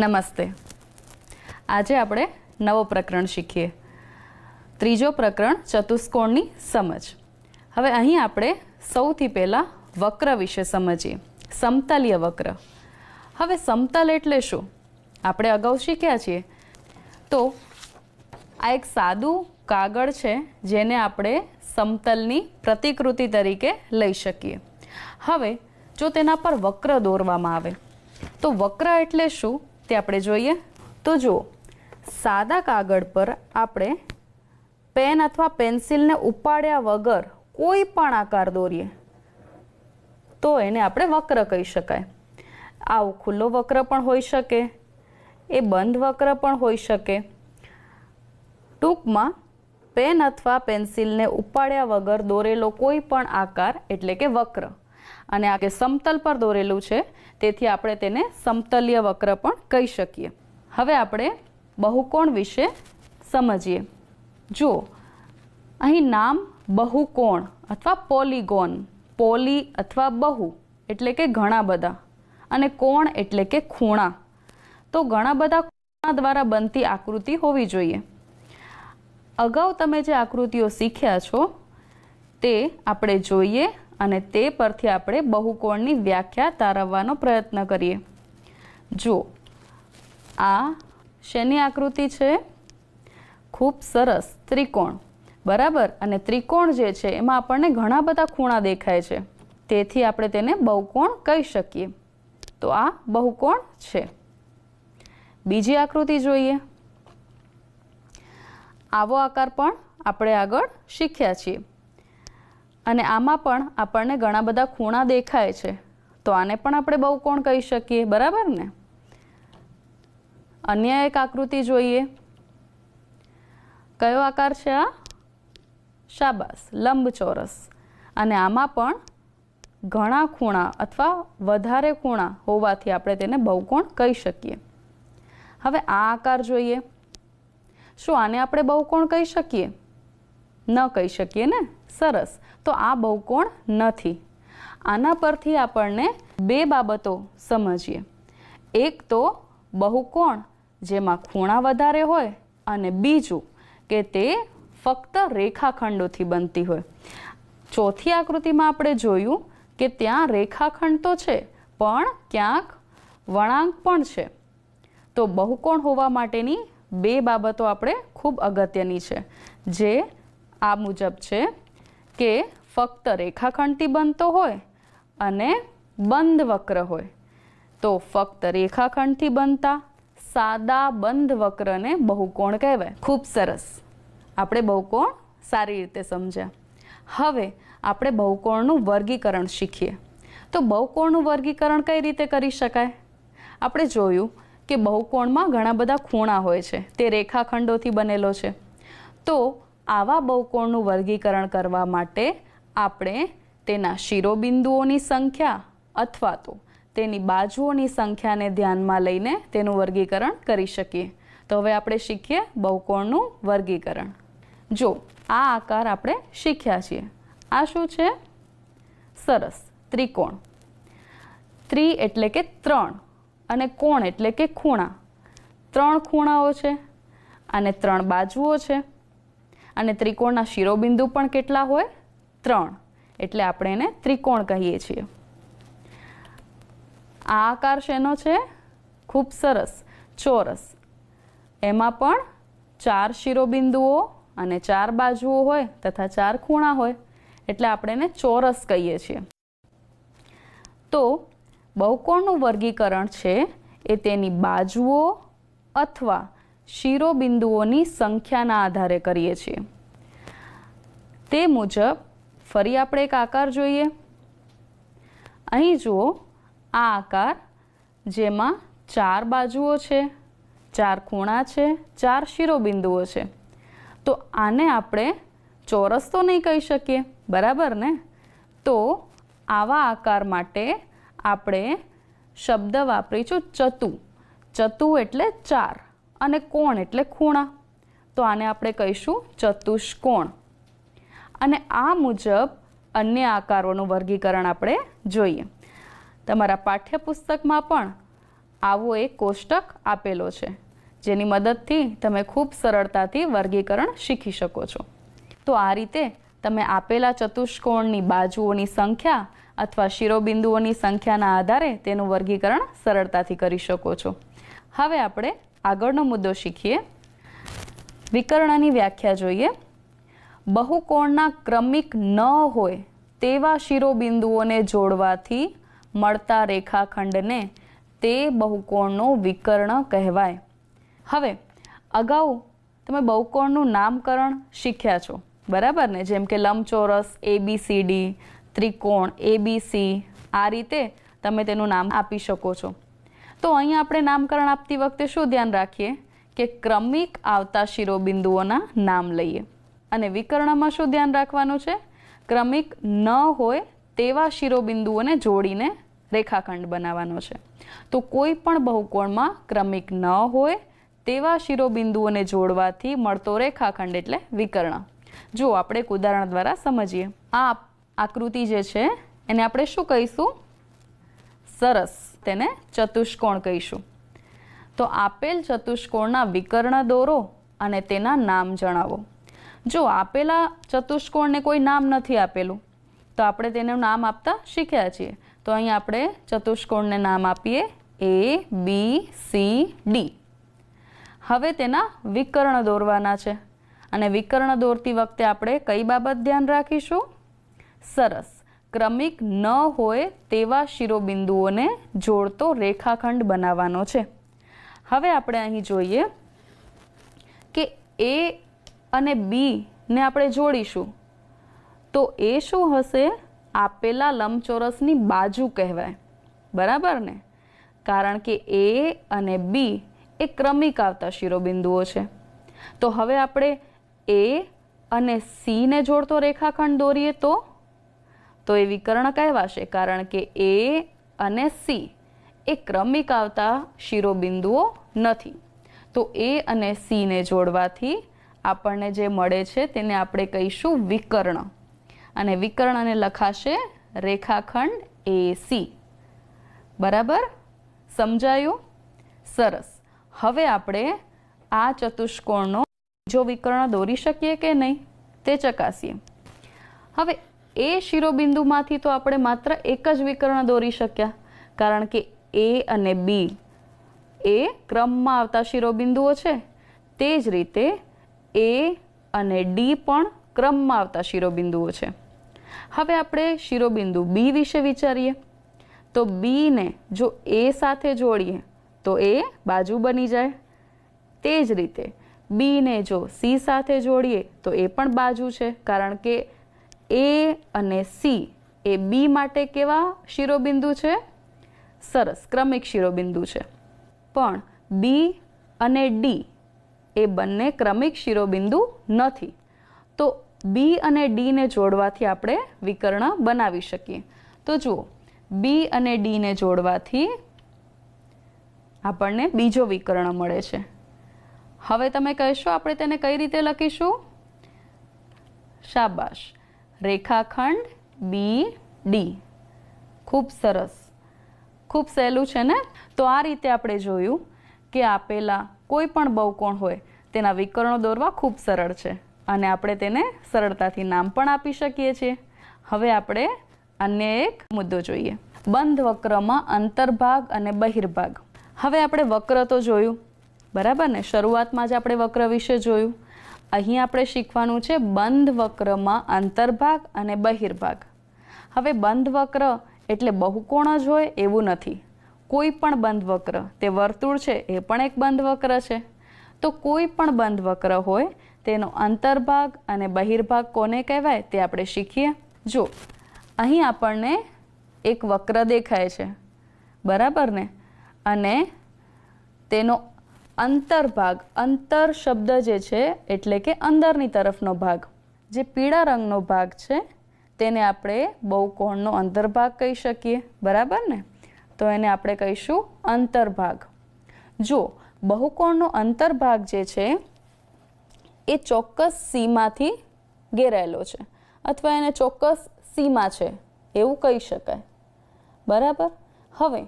નમસ્તે આજે આપણે નવો પ્રકરણ શીખીએ ત્રીજો પ્રકરણ ચતુષ્કોણની સમજ હવે અહીં આપણે સૌથી પહેલાં વક્ર વિશે સમજીએ સમતલીય વક્ર હવે સમતલ એટલે શું આપણે અગાઉ શીખ્યા છીએ તો આ એક સાદું કાગળ છે જેને આપણે સમતલની પ્રતિકૃતિ તરીકે લઈ શકીએ હવે જો તેના પર વક્ર દોરવામાં આવે તો વક્ર એટલે શું તે આપણે જોઈએ તો જુઓ સાદા કાગળ પર આપણે પેન અથવા પેન્સિલને ઉપાડ્યા વગર કોઈ પણ આકાર દોરીએ તો એને આપણે વક્ર કહી શકાય આવો ખુલ્લો વક્ર પણ હોઈ શકે એ બંધ વક્ર પણ હોઈ શકે ટૂંકમાં પેન અથવા પેન્સિલને ઉપાડ્યા વગર દોરેલો કોઈ પણ આકાર એટલે કે વક્ર અને આ કે સમતલ પર દોરેલું છે તેથી આપણે તેને સમતલ્ય વક્ર પણ કહી શકીએ હવે આપણે બહુકોણ વિશે સમજીએ જો અહીં નામ બહુકોણ અથવા પોલીગોન પોલી અથવા બહુ એટલે કે ઘણા બધા અને કોણ એટલે કે ખૂણા તો ઘણા બધા ખૂણા દ્વારા બનતી આકૃતિ હોવી જોઈએ અગાઉ તમે જે આકૃતિઓ શીખ્યા છો તે આપણે જોઈએ અને તે પરથી આપણે બહુકોણની વ્યાખ્યા તારવવાનો પ્રયત્ન કરીએ જો આ શેની આકૃતિ છે ખૂબ સરસ ત્રિકોણ બરાબર અને ત્રિકોણ જે છે એમાં આપણને ઘણા બધા ખૂણા દેખાય છે તેથી આપણે તેને બહુકોણ કહી શકીએ તો આ બહુકોણ છે બીજી આકૃતિ જોઈએ આવો આકાર પણ આપણે આગળ શીખ્યા છીએ અને આમાં પણ આપણને ઘણા બધા ખૂણા દેખાય છે તો આને પણ આપણે બહુ કોણ કહી શકીએ બરાબર ને અન્ય એક આકૃતિ જોઈએ કયો આકાર છે આ શાબાસ લંબચોરસ અને આમાં પણ ઘણા ખૂણા અથવા વધારે ખૂણા હોવાથી આપણે તેને બહુકોણ કહી શકીએ હવે આ આકાર જોઈએ શું આને આપણે બહુકોણ કહી શકીએ ન કહી શકીએ ને સરસ તો આ બહુકોણ નથી આના પરથી આપણને બે બાબતો સમજીએ એક તો બહુકોણ જેમાં ખૂણા વધારે હોય અને બીજું કે તે ફક્ત રેખાખંડોથી બનતી હોય ચોથી આકૃતિમાં આપણે જોયું કે ત્યાં રેખાખંડ તો છે પણ ક્યાંક વળાંક પણ છે તો બહુકોણ હોવા માટેની બે બાબતો આપણે ખૂબ અગત્યની છે જે આ મુજબ છે કે ફક્ત રેખાખંડથી બનતો હોય અને બંધ વક્ર હોય તો ફક્ત રેખાખંડથી બનતા સાદા બંધ વક્રને બહુકોણ કહેવાય ખૂબ સરસ આપણે બહુકોણ સારી રીતે સમજ્યા હવે આપણે બહુકોણનું વર્ગીકરણ શીખીએ તો બહુકોણનું વર્ગીકરણ કઈ રીતે કરી શકાય આપણે જોયું કે બહુકોણમાં ઘણા બધા ખૂણા હોય છે તે રેખાખંડોથી બનેલો છે તો આવા બહુકોણનું વર્ગીકરણ કરવા માટે આપણે તેના શિરોબિંદુઓની સંખ્યા અથવા તો તેની બાજુઓની સંખ્યાને ધ્યાનમાં લઈને તેનું વર્ગીકરણ કરી શકીએ તો હવે આપણે શીખીએ બહુકોણનું વર્ગીકરણ જો આ આકાર આપણે શીખ્યા છીએ આ શું છે સરસ ત્રિકોણ ત્રિ એટલે કે ત્રણ અને કોણ એટલે કે ખૂણા ત્રણ ખૂણાઓ છે અને ત્રણ બાજુઓ છે અને ત્રિકોણના શિરોબિંદુ પણ કેટલા હોય ત્રણ એટલે આપણે એને ત્રિકોણ કહીએ છીએ આ આકાર શેનો છે ખૂબ સરસ ચોરસ એમાં પણ ચાર શિરોબિંદુઓ અને ચાર બાજુઓ હોય તથા ચાર ખૂણા હોય એટલે આપણે એને ચોરસ કહીએ છીએ તો બહુકોણનું વર્ગીકરણ છે એ તેની બાજુઓ અથવા શિરોબિંદુઓની સંખ્યાના આધારે કરીએ છીએ તે મુજબ ફરી આપણે એક આકાર જોઈએ અહીં જુઓ આ આકાર જેમાં ચાર બાજુઓ છે ચાર ખૂણા છે ચાર શિરોબિંદુઓ છે તો આને આપણે ચોરસ તો નહીં કહી શકીએ બરાબર ને તો આવા આકાર માટે આપણે શબ્દ વાપરીશું ચતુ ચતુ એટલે ચાર અને કોણ એટલે ખૂણા તો આને આપણે કહીશું ચતુષ્કોણ અને આ મુજબ અન્ય આકારોનું વર્ગીકરણ આપણે જોઈએ તમારા પાઠ્યપુસ્તકમાં પણ આવો એક કોષ્ટક આપેલો છે જેની મદદથી તમે ખૂબ સરળતાથી વર્ગીકરણ શીખી શકો છો તો આ રીતે તમે આપેલા ચતુષ્કોણની બાજુઓની સંખ્યા અથવા શિરોબિંદુઓની સંખ્યાના આધારે તેનું વર્ગીકરણ સરળતાથી કરી શકો છો હવે આપણે આગળનો મુદ્દો શીખીએ વિકર્ણની વ્યાખ્યા જોઈએ બહુકોણના ક્રમિક ન હોય તેવા શિરોબિંદુઓને જોડવાથી મળતા રેખાખંડને તે બહુકોણનો વિકર્ણ કહેવાય હવે અગાઉ તમે બહુકોણનું નામકરણ શીખ્યા છો બરાબર ને જેમ કે લંબચોરસ એબીસીડી ત્રિકોણ એબીસી આ રીતે તમે તેનું નામ આપી શકો છો તો અહીંયા આપણે નામકરણ આપતી વખતે શું ધ્યાન રાખીએ કે ક્રમિક આવતા શિરોબિંદુઓના નામ લઈએ અને વિકર્ણમાં શું ધ્યાન રાખવાનું છે ક્રમિક ન હોય તેવા શિરોબિંદુઓને જોડીને રેખાખંડ બનાવવાનો છે તો કોઈ પણ બહુકોણમાં ક્રમિક ન હોય તેવા શિરોબિંદુઓને જોડવાથી મળતો રેખાખંડ એટલે વિકર્ણ જો આપણે એક ઉદાહરણ દ્વારા સમજીએ આ આકૃતિ જે છે એને આપણે શું કહીશું સરસ તેને ચતુષ્કોણ કહીશું તો આપેલ ચતુષ્કોણના વિકર્ણ દોરો અને તેના નામ જણાવો જો આપેલા ચતુષ્કોણને કોઈ નામ નથી આપેલું તો આપણે તેનું નામ આપતા શીખ્યા છીએ તો અહીં આપણે ચતુષ્કોણને નામ આપીએ એ બી સી ડી હવે તેના વિકર્ણ દોરવાના છે અને વિકર્ણ દોરતી વખતે આપણે કઈ બાબત ધ્યાન રાખીશું સરસ ક્રમિક ન હોય તેવા શિરોબિંદુઓને જોડતો રેખાખંડ બનાવવાનો છે હવે આપણે અહીં જોઈએ કે એ અને બીને આપણે જોડીશું તો એ શું હશે આપેલા લંબચોરસની બાજુ કહેવાય બરાબર ને કારણ કે એ અને બી એ ક્રમિક આવતા શિરોબિંદુઓ છે તો હવે આપણે એ અને સીને જોડતો રેખાખંડ દોરીએ તો તો એ વિકર્ણ કહેવાશે કારણ કે એ અને સી એ ક્રમિક આવતા શિરોબિંદુઓ નથી તો એ અને સીને જોડવાથી આપણને જે મળે છે તેને આપણે કહીશું વિકર્ણ અને વિકર્ણને લખાશે રેખાખંડ એ સી બરાબર સમજાયું સરસ હવે આપણે આ ચતુષ્કોણનો બીજો વિકર્ણ દોરી શકીએ કે નહીં તે ચકાસીએ હવે એ શિરોબિંદુમાંથી તો આપણે માત્ર એક જ વિકર્ણ દોરી શક્યા કારણ કે એ અને બી એ ક્રમમાં આવતા શિરોબિંદુઓ છે તે જ રીતે એ અને ડી પણ ક્રમમાં આવતા શિરોબિંદુઓ છે હવે આપણે શિરોબિંદુ બી વિશે વિચારીએ તો બીને જો એ સાથે જોડીએ તો એ બાજુ બની જાય તે જ રીતે બીને જો સી સાથે જોડીએ તો એ પણ બાજુ છે કારણ કે એ અને સી એ બી માટે કેવા શિરોબિંદુ છે સરસ ક્રમિક શિરોબિંદુ છે પણ બી અને ડી એ બંને ક્રમિક શિરોબિંદુ નથી તો બી અને ડીને જોડવાથી આપણે વિકર્ણ બનાવી શકીએ તો જુઓ બી અને ડીને જોડવાથી આપણને બીજો વિકર્ણ મળે છે હવે તમે કહેશો આપણે તેને કઈ રીતે લખીશું શાબાશ રેખાખંડ બી ડી ખૂબ સરસ ખૂબ સહેલું છે ને તો આ રીતે આપણે જોયું કે આપેલા કોઈ પણ બહુકોણ હોય તેના વિકર્ણો દોરવા ખૂબ સરળ છે અને આપણે તેને સરળતાથી નામ પણ આપી શકીએ છીએ હવે આપણે અન્ય એક મુદ્દો જોઈએ બંધ વક્રમાં અંતર્ભાગ અને બહિર્ભાગ હવે આપણે વક્ર તો જોયું બરાબર ને શરૂઆતમાં જ આપણે વક્ર વિશે જોયું અહીં આપણે શીખવાનું છે બંધ વક્રમાં આંતરભાગ અને બહિર્ભાગ હવે બંધ વક્ર એટલે બહુકોણ જ હોય એવું નથી કોઈ પણ બંધ વક્ર તે વર્તુળ છે એ પણ એક બંધ વક્ર છે તો કોઈ પણ બંધ વક્ર હોય તેનો અંતર્ભાગ અને બહિર્ભાગ કોને કહેવાય તે આપણે શીખીએ જો અહીં આપણને એક વક્ર દેખાય છે બરાબર ને અને તેનો અંતરભાગ અંતર શબ્દ જે છે એટલે કે અંદરની તરફનો ભાગ જે પીળા રંગનો ભાગ છે તેને આપણે બહુકોણનો અંતર્ભાગ કહી શકીએ બરાબર ને તો એને આપણે કહીશું અંતર્ભાગ જો બહુકોણનો અંતર્ભાગ જે છે એ ચોક્કસ સીમાથી ઘેરાયેલો છે અથવા એને ચોક્કસ સીમા છે એવું કહી શકાય બરાબર હવે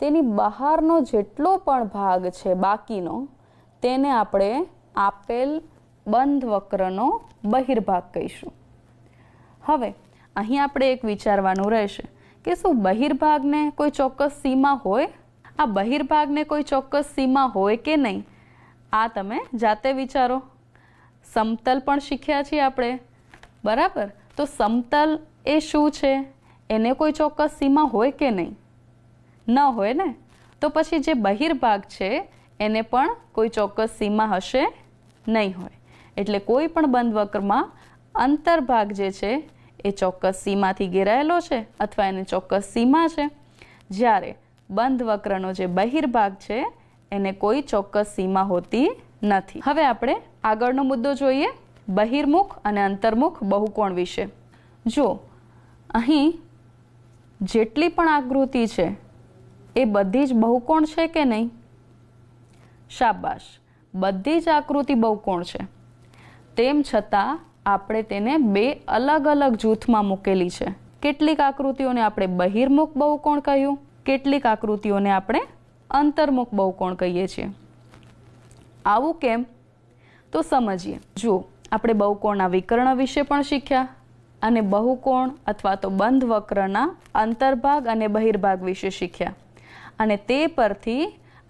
તેની બહારનો જેટલો પણ ભાગ છે બાકીનો તેને આપણે આપેલ બંધ વક્રનો બહિર્ભાગ કહીશું હવે અહીં આપણે એક વિચારવાનું રહેશે કે શું બહિર્ભાગને કોઈ ચોક્કસ સીમા હોય આ બહિર્ભાગને કોઈ ચોક્કસ સીમા હોય કે નહીં આ તમે જાતે વિચારો સમતલ પણ શીખ્યા છીએ આપણે બરાબર તો સમતલ એ શું છે એને કોઈ ચોક્કસ સીમા હોય કે નહીં ન હોય ને તો પછી જે બહિર્ભાગ છે એને પણ કોઈ ચોક્કસ સીમા હશે નહીં હોય એટલે કોઈ પણ બંધ વક્રમાં અંતર્ભાગ જે છે એ ચોક્કસ સીમાથી ઘેરાયેલો છે અથવા એને ચોક્કસ સીમા છે જ્યારે બંધ વક્રનો જે બહિર્ભાગ છે એને કોઈ ચોક્કસ સીમા હોતી નથી હવે આપણે આગળનો મુદ્દો જોઈએ બહિર્મુખ અને અંતર્મુખ બહુકોણ વિશે જો અહીં જેટલી પણ આકૃતિ છે એ બધી જ બહુકોણ છે કે નહીં શાબાશ બધી જ આકૃતિ બહુકોણ છે તેમ છતાં આપણે તેને બે અલગ અલગ જૂથમાં મૂકેલી છે કેટલીક આકૃતિઓને આપણે બહિર્મુખ બહુકોણ કહ્યું કેટલીક આકૃતિઓને આપણે અંતર્મુખ બહુકોણ કહીએ છીએ આવું કેમ તો સમજીએ જુઓ આપણે બહુકોણના વિકર્ણ વિશે પણ શીખ્યા અને બહુકોણ અથવા તો બંધ વક્રના અંતર્ભાગ અને બહિર્ભાગ વિશે શીખ્યા અને તે પરથી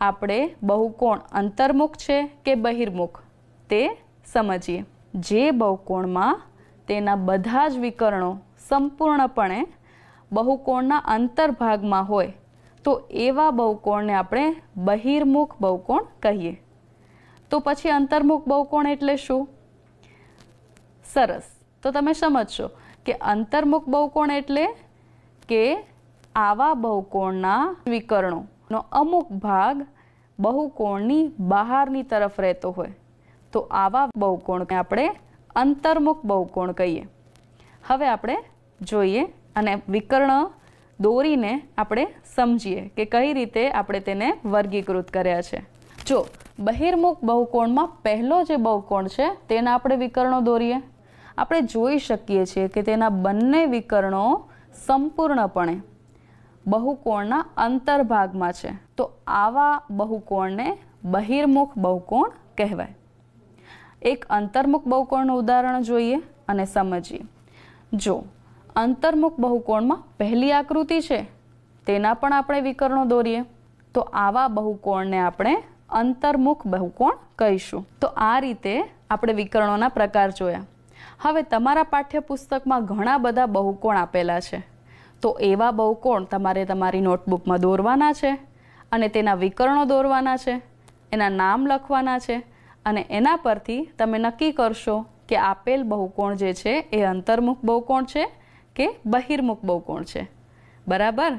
આપણે બહુકોણ અંતર્મુખ છે કે બહિર્મુખ તે સમજીએ જે બહુકોણમાં તેના બધા જ વિકર્ણો સંપૂર્ણપણે બહુકોણના અંતર્ભાગમાં હોય તો એવા બહુકોણને આપણે બહિર્મુખ બહુકોણ કહીએ તો પછી અંતર્મુખ બહુકોણ એટલે શું સરસ તો તમે સમજશો કે અંતર્મુખ બહુકોણ એટલે કે આવા બહુકોણના વિકર્ણોનો અમુક ભાગ બહુકોણની બહારની તરફ રહેતો હોય તો આવા બહુકોણને આપણે અંતર્મુખ બહુકોણ કહીએ હવે આપણે જોઈએ અને વિકર્ણ દોરીને આપણે સમજીએ કે કઈ રીતે આપણે તેને વર્ગીકૃત કર્યા છે જો બહિર્મુખ બહુકોણમાં પહેલો જે બહુકોણ છે તેના આપણે વિકર્ણો દોરીએ આપણે જોઈ શકીએ છીએ કે તેના બંને વિકર્ણો સંપૂર્ણપણે બહુકોણના અંતર્ભાગમાં છે તો આવા બહુકોણને બહિર્મુખ બહુકોણ કહેવાય એક અંતર્મુખ બહુકોણનું ઉદાહરણ જોઈએ અને સમજીએ જો અંતર્મુખ બહુકોણમાં પહેલી આકૃતિ છે તેના પણ આપણે વિકર્ણો દોરીએ તો આવા બહુકોણને આપણે અંતર્મુખ બહુકોણ કહીશું તો આ રીતે આપણે વિકર્ણોના પ્રકાર જોયા હવે તમારા પાઠ્યપુસ્તકમાં ઘણા બધા બહુકોણ આપેલા છે તો એવા બહુ કોણ તમારે તમારી નોટબુકમાં દોરવાના છે અને તેના વિકરણો દોરવાના છે એના નામ લખવાના છે અને એના પરથી તમે નક્કી કરશો કે આપેલ બહુકોણ જે છે એ અંતર્મુખ બહુકોણ છે કે બહિર્મુખ બહુકોણ છે બરાબર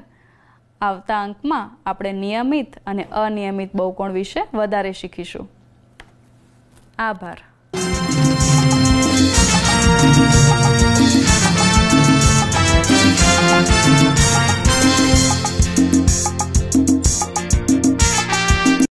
આવતા અંકમાં આપણે નિયમિત અને અનિયમિત બહુકોણ વિશે વધારે શીખીશું આભાર